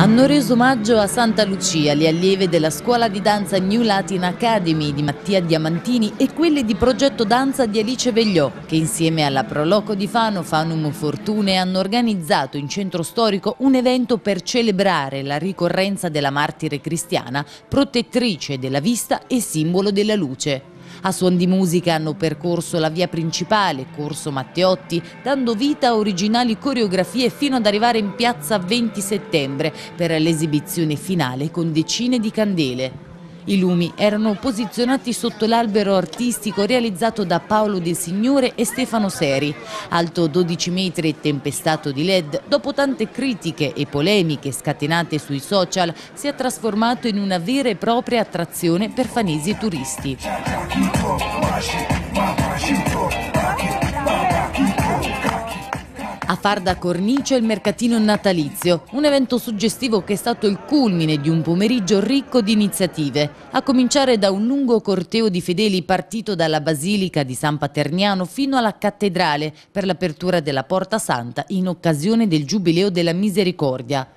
hanno reso omaggio a Santa Lucia le allieve della scuola di danza New Latin Academy di Mattia Diamantini e quelle di progetto danza di Alice Vegliò, che insieme alla Proloco di Fano Fanum Fortune hanno organizzato in centro storico un evento per celebrare la ricorrenza della martire cristiana, protettrice della vista e simbolo della luce. A suon di musica hanno percorso la via principale, Corso Matteotti, dando vita a originali coreografie fino ad arrivare in piazza 20 settembre per l'esibizione finale con decine di candele. I lumi erano posizionati sotto l'albero artistico realizzato da Paolo De Signore e Stefano Seri. Alto 12 metri e tempestato di led, dopo tante critiche e polemiche scatenate sui social, si è trasformato in una vera e propria attrazione per fanesi e turisti far da cornice il mercatino natalizio, un evento suggestivo che è stato il culmine di un pomeriggio ricco di iniziative, a cominciare da un lungo corteo di fedeli partito dalla Basilica di San Paterniano fino alla Cattedrale per l'apertura della Porta Santa in occasione del Giubileo della Misericordia.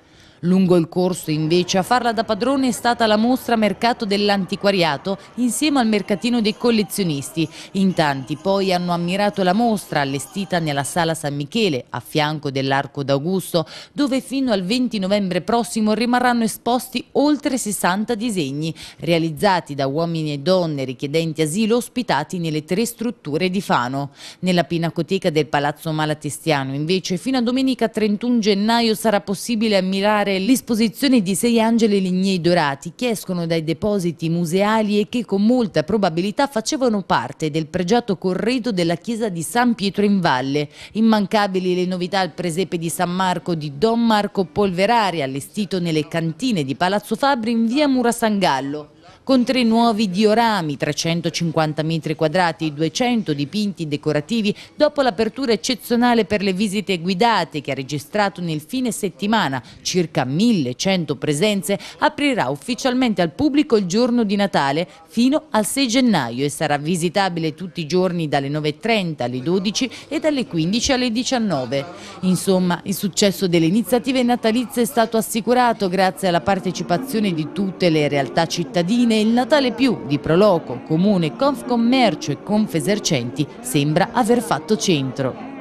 Lungo il corso invece a farla da padrone è stata la mostra Mercato dell'Antiquariato insieme al mercatino dei collezionisti. In tanti poi hanno ammirato la mostra allestita nella Sala San Michele a fianco dell'Arco d'Augusto dove fino al 20 novembre prossimo rimarranno esposti oltre 60 disegni realizzati da uomini e donne richiedenti asilo ospitati nelle tre strutture di Fano. Nella pinacoteca del Palazzo Malatestiano invece fino a domenica 31 gennaio sarà possibile ammirare l'esposizione di sei angeli lignei dorati che escono dai depositi museali e che con molta probabilità facevano parte del pregiato corredo della chiesa di San Pietro in Valle. Immancabili le novità al presepe di San Marco di Don Marco Polverari, allestito nelle cantine di Palazzo Fabri in via Mura Murasangallo con tre nuovi diorami, 350 metri quadrati, 200 dipinti decorativi, dopo l'apertura eccezionale per le visite guidate che ha registrato nel fine settimana circa 1100 presenze, aprirà ufficialmente al pubblico il giorno di Natale fino al 6 gennaio e sarà visitabile tutti i giorni dalle 9.30 alle 12 e dalle 15 alle 19. Insomma, il successo delle iniziative natalizie è stato assicurato grazie alla partecipazione di tutte le realtà cittadine cittadine il Natale più di Proloco, Comune, Confcommercio e Confesercenti sembra aver fatto centro.